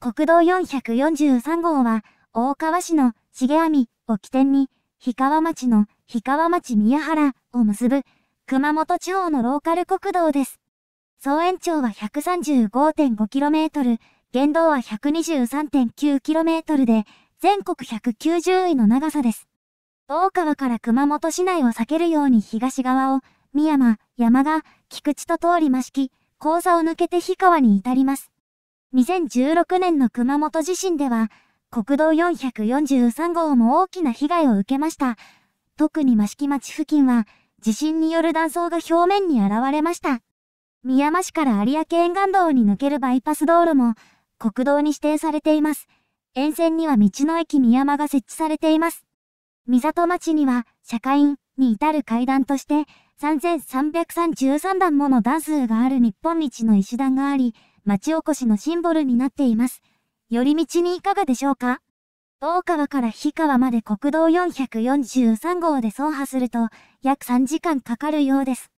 国道443号は、大川市の重網を起点に、氷川町の氷川町宮原を結ぶ、熊本地方のローカル国道です。総延長は 135.5km、原道は 123.9km で、全国190位の長さです。大川から熊本市内を避けるように東側を、三山、山が、菊池と通りましき、交差を抜けて氷川に至ります。2016年の熊本地震では、国道443号も大きな被害を受けました。特に益城町付近は、地震による断層が表面に現れました。宮間市から有明沿岸道に抜けるバイパス道路も、国道に指定されています。沿線には道の駅宮間が設置されています。三里町には、社会院に至る階段として、3333段もの段数がある日本一の石段があり、町おこしのシンボルになっています。寄り道にいかがでしょうか大川から日川まで国道443号で走破すると約3時間かかるようです。